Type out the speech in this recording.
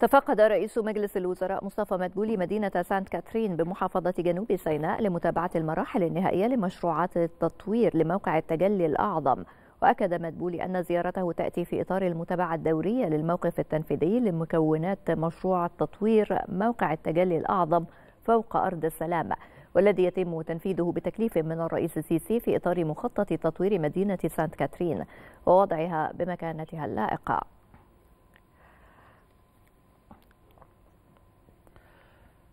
تفقد رئيس مجلس الوزراء مصطفى مدبولي مدينة سانت كاترين بمحافظة جنوب سيناء لمتابعة المراحل النهائية لمشروعات التطوير لموقع التجلي الأعظم وأكد مدبولي أن زيارته تأتي في إطار المتابعة الدورية للموقف التنفيذي لمكونات مشروع تطوير موقع التجلي الأعظم فوق أرض السلام والذي يتم تنفيذه بتكليف من الرئيس السيسي في إطار مخطط تطوير مدينة سانت كاترين ووضعها بمكانتها اللائقة